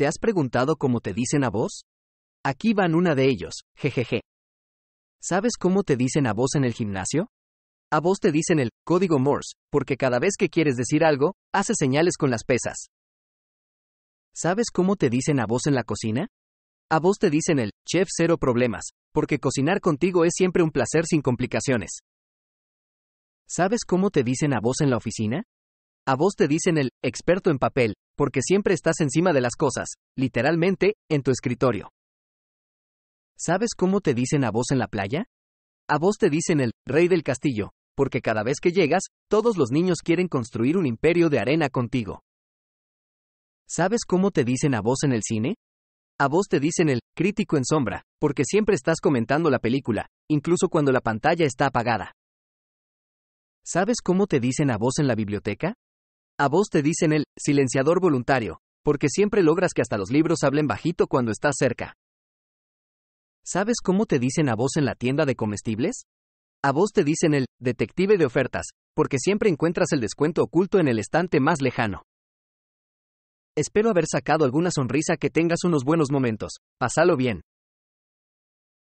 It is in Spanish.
¿Te has preguntado cómo te dicen a vos? Aquí van una de ellos, jejeje. ¿Sabes cómo te dicen a vos en el gimnasio? A vos te dicen el código Morse, porque cada vez que quieres decir algo, haces señales con las pesas. ¿Sabes cómo te dicen a vos en la cocina? A vos te dicen el chef cero problemas, porque cocinar contigo es siempre un placer sin complicaciones. ¿Sabes cómo te dicen a vos en la oficina? A vos te dicen el experto en papel, porque siempre estás encima de las cosas, literalmente, en tu escritorio. ¿Sabes cómo te dicen a vos en la playa? A vos te dicen el rey del castillo, porque cada vez que llegas, todos los niños quieren construir un imperio de arena contigo. ¿Sabes cómo te dicen a vos en el cine? A vos te dicen el crítico en sombra, porque siempre estás comentando la película, incluso cuando la pantalla está apagada. ¿Sabes cómo te dicen a vos en la biblioteca? A vos te dicen el silenciador voluntario, porque siempre logras que hasta los libros hablen bajito cuando estás cerca. ¿Sabes cómo te dicen a vos en la tienda de comestibles? A vos te dicen el detective de ofertas, porque siempre encuentras el descuento oculto en el estante más lejano. Espero haber sacado alguna sonrisa que tengas unos buenos momentos. Pásalo bien.